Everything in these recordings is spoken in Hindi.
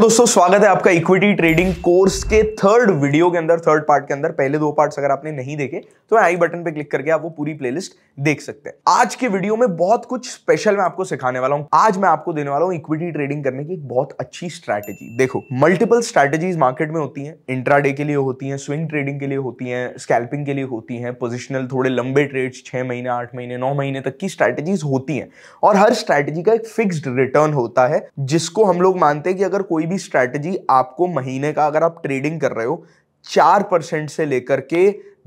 दोस्तों स्वागत है आपका इक्विटी ट्रेडिंग कोर्स के थर्ड वीडियो के अंदर थर्ड पार्ट के अंदर पहले दो पार्ट्स अगर आपने नहीं देखे तो आई बटन पे क्लिक करके आप वो पूरी प्लेलिस्ट देख सकते हैं आज के वीडियो में बहुत कुछ स्पेशल मैं आपको सिखाने वाला हूं आज मैं आपको देने वाला हूं इक्विटी ट्रेडिंग करने की एक बहुत अच्छी स्ट्रैटेजी देखो मल्टीपल स्ट्रैटेजीज मार्केट में होती है इंट्रा के लिए होती है स्विंग ट्रेडिंग के लिए होती है स्कैल्पिंग के लिए होती है पोजिशनल थोड़े लंबे ट्रेड छह महीने आठ महीने नौ महीने तक की स्ट्रैटेजीज होती है और हर स्ट्रैटेजी का एक फिक्सड रिटर्न होता है जिसको हम लोग मानते हैं कि अगर कोई कोई भी स्ट्रैटेजी आपको महीने का अगर आप ट्रेडिंग कर रहे हो चार परसेंट से लेकर के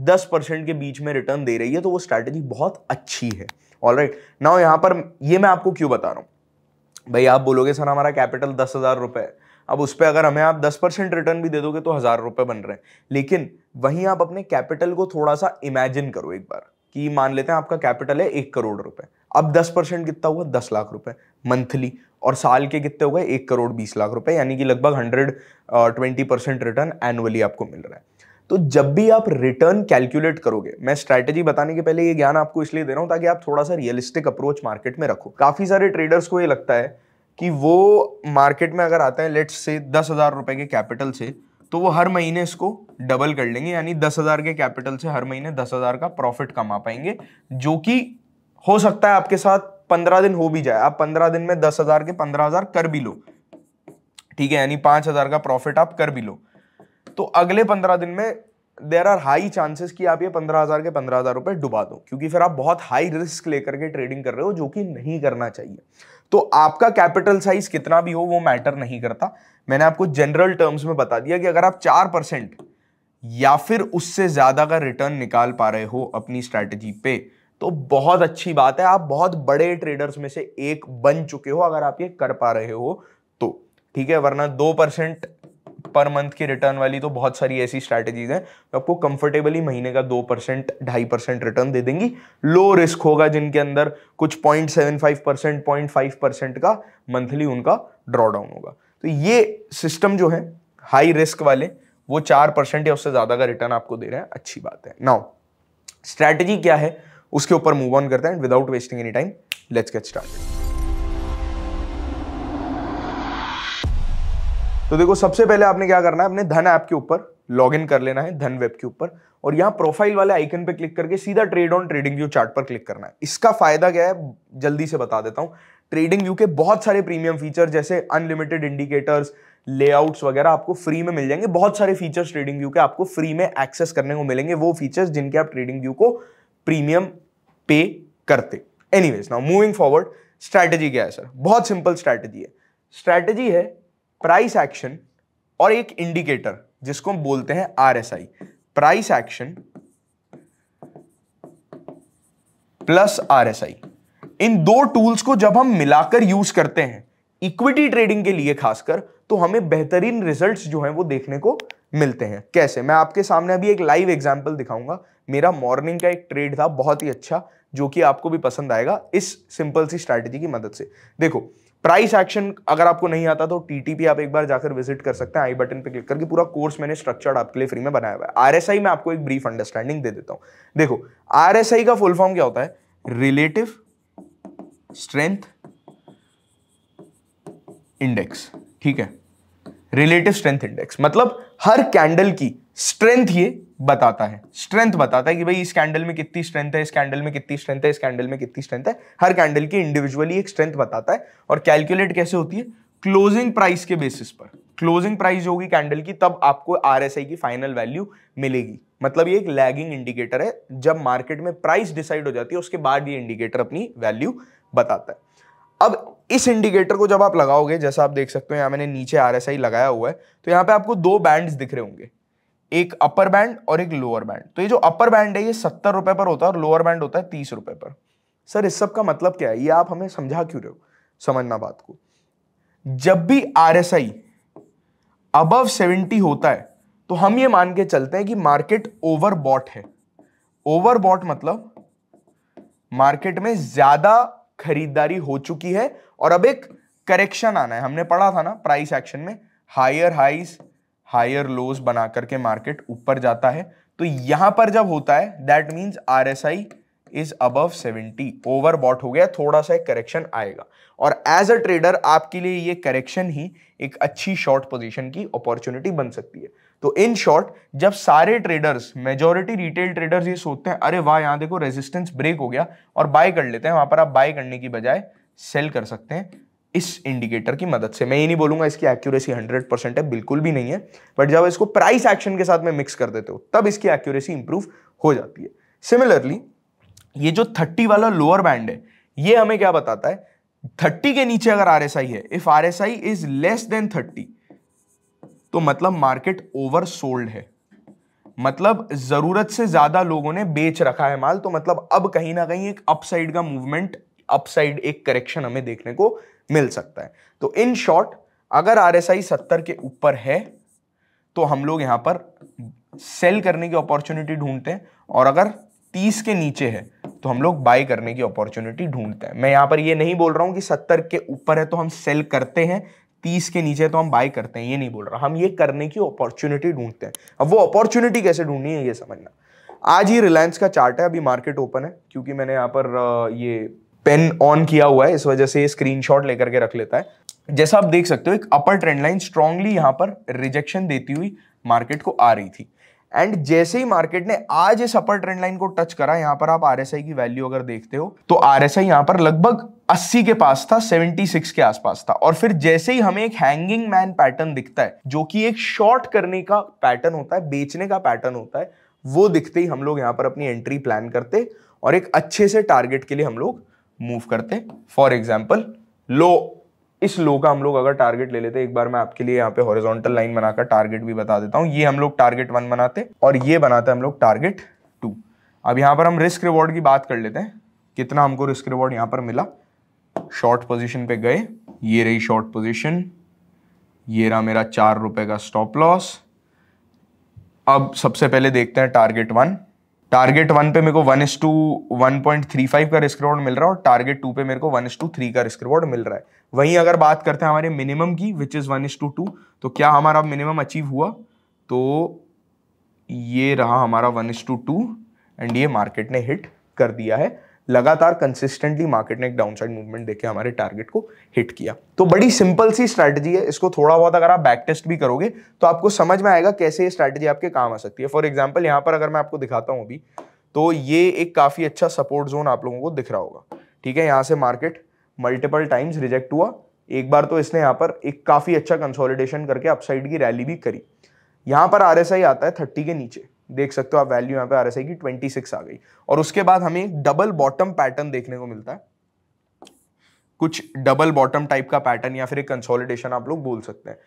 दस परसेंट के बीच में रिटर्न दे रही है तो वो स्ट्रैटेजी बहुत अच्छी है ऑल राइट नाउ यहाँ पर ये मैं आपको क्यों बता रहा हूँ भाई आप बोलोगे सर हमारा कैपिटल दस हज़ार रुपये अब उस पर अगर हमें आप दस परसेंट रिटर्न भी दे दोगे तो हज़ार रुपये बन रहे हैं लेकिन वहीं आप अपने कैपिटल को थोड़ा सा इमेजिन करो एक बार कि मान लेते हैं आपका कैपिटल है एक करोड़ रुपए अब दस परसेंट कितना हुआ दस लाख रुपए मंथली और साल के कितने हुए एक करोड़ बीस लाख रुपए यानी कि लगभग hundred twenty percent return annually आपको मिल रहा है तो जब भी आप रिटर्न कैलकुलेट करोगे मैं स्ट्रैटेजी बताने के पहले ये ज्ञान आपको इसलिए दे रहा हूँ ताकि आप थोड़ा सा रियलिस्टिक अप्रोच मार्केट में रखो काफ़ी सारे ट्रेडर्स को ये लगता है कि वो मार्केट में अगर आते हैं लेट्स से दस हज़ार रुपए के कैपिटल से तो वो हर महीने इसको डबल कर लेंगे यानी दस हज़ार के कैपिटल से हर महीने दस हज़ार का प्रॉफिट कमा पाएंगे जो कि हो सकता है आपके साथ पंद्रह दिन हो भी जाए आप पंद्रह दिन में दस हज़ार के पंद्रह हज़ार कर भी लो ठीक है यानी पांच हज़ार का प्रॉफिट आप कर भी लो तो अगले पंद्रह दिन में देर आर हाई चांसेस कि आप ये पंद्रह हज़ार के पंद्रह हज़ार रुपए डुबा दो क्योंकि फिर आप बहुत हाई रिस्क लेकर के ट्रेडिंग कर रहे हो जो कि नहीं करना चाहिए तो आपका कैपिटल साइज कितना भी हो वो मैटर नहीं करता मैंने आपको जनरल टर्म्स में बता दिया कि अगर आप चार परसेंट या फिर उससे ज़्यादा का रिटर्न निकाल पा रहे हो अपनी स्ट्रैटेजी पे तो बहुत अच्छी बात है आप बहुत बड़े ट्रेडर्स में से एक बन चुके हो अगर आप ये कर पा रहे हो तो ठीक है वरना दो परसेंट पर मंथ के रिटर्न वाली तो बहुत सारी ऐसी स्ट्रैटेजीज हैं तो आपको कंफर्टेबली महीने का दो परसेंट ढाई परसेंट रिटर्न दे देंगी लो रिस्क होगा जिनके अंदर कुछ point seven five percent point five percent का मंथली उनका ड्रॉडाउन होगा तो ये सिस्टम जो है हाई रिस्क वाले वो चार परसेंट या उससे ज़्यादा का रिटर्न आपको दे रहे हैं अच्छी बात है नाउ स्ट्रैटेजी क्या है उसके ऊपर मूव ऑन करते हैं without wasting any time let's get start तो देखो सबसे पहले आपने क्या करना है अपने धन ऐप के ऊपर लॉगिन कर लेना है धन वेब के ऊपर और यहाँ प्रोफाइल वाले आइकन पे क्लिक करके सीधा trade on TradingView chart पर क्लिक करना है इसका फायदा क्या है जल्दी से बता देता हूँ ट्रेडिंग व्यू के बहुत सारे प्रीमियम फीचर जैसे अनलिमिटेड इंडिकेटर्स लेआउट्स वगैरह आपको फ्री में मिल जाएंगे बहुत सारे फीचर्स ट्रेडिंग व्यू के आपको फ्री में एक्सेस करने को मिलेंगे वो फीचर्स जिनके आप ट्रेडिंग व्यू को प्रीमियम पे करते any now moving forward strategy क्या है सर बहुत सिंपल स्ट्रैटेजी है स्ट्रैटेजी है प्राइस एक्शन और एक इंडिकेटर जिसको हम बोलते हैं RSI price action plus RSI इन दो टूल्स को जब हम मिलाकर यूज करते हैं इक्विटी ट्रेडिंग के लिए खासकर तो हमें बेहतरीन रिजल्ट्स जो हैं वो देखने को मिलते हैं कैसे मैं आपके सामने अभी एक लाइव एग्जांपल दिखाऊंगा मेरा मॉर्निंग का एक ट्रेड था बहुत ही अच्छा जो कि आपको भी पसंद आएगा इस सिंपल सी स्ट्रैटेजी की मदद से देखो प्राइस एक्शन अगर आपको नहीं आता तो टीटीपी आप एक बार जाकर विजिट कर सकते हैं आई बटन पे क्लिक करके पूरा कोर्स मैंने स्ट्रक्चर्ड आपके लिए फ्री में बनाया हुआ है आरएसआई में आपको एक ब्रीफ अंडरस्टैंडिंग दे देता हूं देखो आरएसआई का फुल फॉर्म क्या होता है रिलेटिव स्ट्रेंथ इंडेक्स ठीक है रिलेटिव स्ट्रेंथ इंडेक्स मतलब हर कैंडल की स्ट्रेंथ ये बताता है स्ट्रेंथ बताता है कि भाई इस कैंडल में कितनी स्ट्रेंथ है इस कैंडल में कितनी स्ट्रेंथ है इस कैंडल में कितनी स्ट्रेंथ है हर कैंडल की इंडिविजुअली एक स्ट्रेंथ बताता है और कैलकुलेट कैसे होती है क्लोजिंग प्राइस के बेसिस पर क्लोजिंग प्राइस होगी कैंडल की तब आपको आर की फाइनल वैल्यू मिलेगी मतलब ये एक लैगिंग इंडिकेटर है जब मार्केट में प्राइस डिसाइड हो जाती है उसके बाद ये इंडिकेटर अपनी वैल्यू बताता है अब इस इंडिकेटर को जब आप लगाओगे जैसा आप देख सकते हो यहां मैंने नीचे आर लगाया हुआ है तो यहां पे आपको दो बैंड दिख रहे होंगे एक अपर बैंड और एक लोअर बैंड तो ये जो अपर बैंड है ये सत्तर रुपए पर होता है और लोअर बैंड होता है तीस रुपए पर सर इस सब का मतलब क्या है ये आप हमें समझा क्यों रहे हो समझना बात को जब भी R S I above seventy होता है तो हम ये मान के चलते हैं कि मार्केट ओवरबॉट है ओवरबॉट मतलब मार्केट में ज्यादा खरीदारी हो चुकी है और अब एक करेक्शन आना है हमने पढ़ा था ना प्राइस एक्शन में हायर हाइज हायर लोज बना करके मार्केट ऊपर जाता है तो यहां पर जब होता है that means R S I is above seventy over bought हो गया थोड़ा सा एक करेक्शन आएगा और एज अ ट्रेडर आपके लिए ये करेक्शन ही एक अच्छी शॉर्ट पोजीशन की अपॉर्चुनिटी बन सकती है तो इन शॉर्ट जब सारे ट्रेडर्स मेजोरिटी रिटेल ट्रेडर्स ये सोचते हैं अरे वाह यहाँ देखो रेजिस्टेंस ब्रेक हो गया और बाय कर लेते हैं वहां पर आप बाय करने की बजाय सेल कर सकते हैं इस इंडिकेटर की मदद से मैं ये नहीं बोलूंगा इसकी एक्यूरेसी 100 परसेंट है बिल्कुल भी नहीं है बट जब इसको प्राइस एक्शन के साथ में मिक्स कर देते हो तब इसकी एक्यूरेसी इंप्रूव हो जाती है सिमिलरली ये जो 30 वाला लोअर बैंड है ये हमें क्या बताता है 30 के नीचे अगर आर है if R is less than thirty तो मतलब मार्केट ओवर सोल्ड है मतलब जरूरत से ज्यादा लोगों ने बेच रखा है माल तो मतलब अब कहीं ना कहीं एक अपसाइड का मूवमेंट अपसाइड एक करेक्शन हमें देखने को मिल सकता है तो इन शॉर्ट अगर आर एस आई सत्तर के ऊपर है तो हम लोग यहां पर सेल करने की अपॉर्चुनिटी ढूंढते हैं और अगर तीस के नीचे है तो हम लोग बाय करने की अपॉर्चुनिटी ढूंढते हैं मैं यहां पर यह नहीं बोल रहा हूं कि सत्तर के ऊपर है तो हम सेल करते हैं तीस के नीचे तो हम बाय करते हैं ये नहीं बोल रहा हम ये करने की अपॉर्चुनिटी ढूंढते हैं अब वो अपॉर्चुनिटी कैसे ढूंढनी है ये समझना आज ही रिलायंस का चार्ट है अभी मार्केट ओपन है क्योंकि मैंने यहाँ पर ये पेन ऑन किया हुआ है इस वजह से ये स्क्रीनशॉट लेकर के रख लेता है जैसा आप देख सकते हो एक अपर ट्रेंड लाइन स्ट्रांगली यहाँ पर रिजेक्शन देती हुई मार्केट को आ रही थी एंड जैसे ही मार्केट ने आज इस अपर ट्रेंड लाइन को टच करा यहां पर आप आरएसआई की वैल्यू अगर देखते हो तो आरएसआई यहां पर लगभग 80 के पास था 76 के आसपास था और फिर जैसे ही हमें एक हैंगिंग मैन पैटर्न दिखता है जो कि एक शॉर्ट करने का पैटर्न होता है बेचने का पैटर्न होता है वो दिखते ही हम लोग यहां पर अपनी एंट्री प्लान करते और एक अच्छे से टारगेट के लिए हम लोग मूव करते फॉर एग्जाम्पल लो इस लो का हम लोग अगर टारगेट ले लेते एक बार मैं आपके लिए यहाँ पे हॉरिजॉन्टल लाइन बनाकर टारगेट भी बता देता हूँ ये हम लोग टारगेट वन बनाते और ये बनाते हम लोग टारगेट टू अब यहाँ पर हम रिस्क रिवॉर्ड की बात कर लेते हैं कितना हमको रिस्क रिवॉर्ड यहाँ पर मिला शॉर्ट पोजिशन पे गए ये रही शॉर्ट पोजिशन ये रहा मेरा चार रुपए का स्टॉप लॉस अब सबसे पहले देखते हैं टारगेट वन टारगेट वन पे मेरे को one is to one point three five का रिस्क रिवॉर्ड मिल रहा है और टारगेट टू पे मेरे को वन एस टू थ्री का रिस्क रिवॉर्ड मिल रहा है वहीं अगर बात करते हैं हमारे मिनिमम की which is one is to two तो क्या हमारा मिनिमम अचीव हुआ तो ये रहा हमारा one is to two and ये मार्केट ने हिट कर दिया है लगातार कंसिस्टेंटली मार्केट ने एक डाउनसाइड मूवमेंट देके हमारे टारगेट को हिट किया तो बड़ी सिंपल सी स्ट्रैटेजी है इसको थोड़ा बहुत अगर आप बैक टेस्ट भी करोगे तो आपको समझ में आएगा कैसे ये स्ट्रैटेजी आपके काम आ सकती है फॉर एग्जाम्पल यहाँ पर अगर मैं आपको दिखाता हूँ अभी तो ये एक काफ़ी अच्छा सपोर्ट जोन आप लोगों को दिख रहा होगा ठीक है यहाँ से मार्केट मल्टीपल टाइम्स रिजेक्ट हुआ एक बार तो इसने यहाँ पर एक काफ़ी अच्छा कंसोलिडेशन करके अपसाइड की रैली भी करी यहाँ पर आर आता है थर्टी के नीचे देख सकते हो आप वैल्यू यहाँ पे आर एस आई की ट्वेंटी सिक्स आ गई और उसके बाद हमें डबल बॉटम पैटर्न देखने को मिलता है कुछ डबल बॉटम टाइप का पैटर्न या फिर एक कंसोलिडेशन आप लोग बोल सकते हैं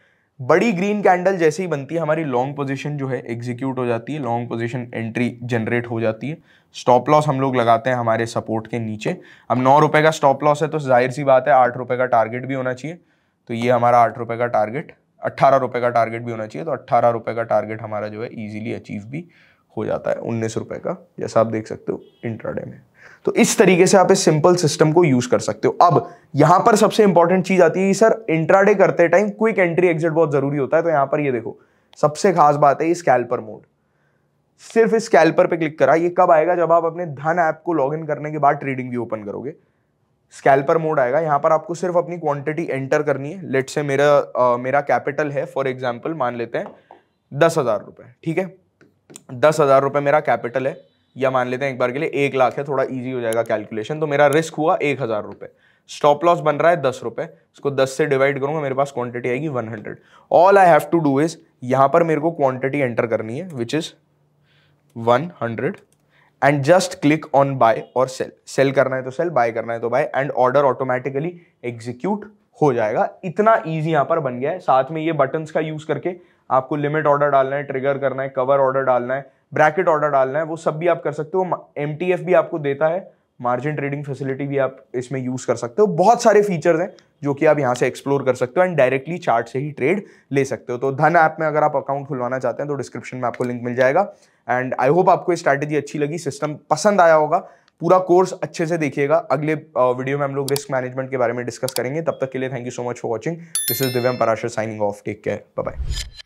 बड़ी ग्रीन कैंडल जैसे ही बनती है हमारी लॉन्ग पोजीशन जो है एग्जीक्यूट हो जाती है लॉन्ग पोजीशन एंट्री जनरेट हो जाती है स्टॉप लॉस हम लोग लगाते हैं हमारे सपोर्ट के नीचे अब नौ रुपये का स्टॉप लॉस है तो जाहिर सी बात है आठ रुपये का टारगेट भी होना चाहिए तो ये हमारा आठ रुपये का टारगेट अट्ठारह रुपये का टारगेट भी होना चाहिए तो अट्ठारह रुपये का टारगेट हमारा जो है ईजिली अचीव भी हो जाता है उन्नीस रुपये का जैसा आप देख सकते हो इंट्राडे में तो इस तरीके से आप इस सिंपल सिस्टम को यूज कर सकते हो अब यहां पर सबसे इंपॉर्टेंट चीज आती है सर इंट्राडे करते टाइम क्विक एंट्री एग्जिट बहुत जरूरी होता है तो यहां पर ये देखो सबसे खास बात है ये स्कैल्पर मोड सिर्फ इस स्कैल्पर पे क्लिक करा ये कब आएगा जब आप अपने धन ऐप को लॉगिन करने के बाद ट्रेडिंग भी ओपन करोगे स्कैल्पर मोड आएगा यहाँ पर आपको सिर्फ अपनी क्वांटिटी एंटर करनी है लेट से मेरा आ, मेरा कैपिटल है फॉर एग्जाम्पल मान लेते हैं दस हज़ार रुपये ठीक है दस हज़ार रुपये मेरा कैपिटल है या मान लेते हैं एक बार के लिए एक लाख है थोड़ा इजी हो जाएगा कैलकुलेशन तो मेरा रिस्क हुआ एक हज़ार रुपये स्टॉप लॉस बन रहा है दस रुपये उसको दस से डिवाइड करूंगा मेरे पास क्वांटिटी आएगी one hundred all I have to do is यहाँ पर मेरे को क्वान्टिटी एंटर करनी है which is one hundred and just click on buy और सेल सेल करना है तो सेल बाय करना है तो buy and order automatically execute हो जाएगा इतना ईजी यहाँ पर बन गया है साथ में ये बटन्स का यूज करके आपको लिमिट ऑर्डर डालना है ट्रिगर करना है कवर ऑर्डर डालना है ब्रैकेट ऑर्डर डालना है वो सब भी आप कर सकते हो एम भी आपको देता है मार्जिन ट्रेडिंग फैसिलिटी भी आप इसमें यूज कर सकते हो बहुत सारे फीचर्स हैं जो कि आप यहाँ से एक्सप्लोर कर सकते हो एंड डायरेक्टली चार्ट से ही ट्रेड ले सकते हो तो धन ऐप में अगर आप अकाउंट खुलवाना चाहते हैं तो डिस्क्रिप्शन में आपको लिंक मिल जाएगा एंड आई होप आपको ये स्ट्रैटेजी अच्छी लगी सिस्टम पसंद आया होगा पूरा कोर्स अच्छे से देखिएगा अगले वीडियो में हम लोग रिस्क मैनेजमेंट के बारे में डिस्कस करेंगे तब तक के लिए thank you so much for watching this is Divyam Parashar signing off take care bye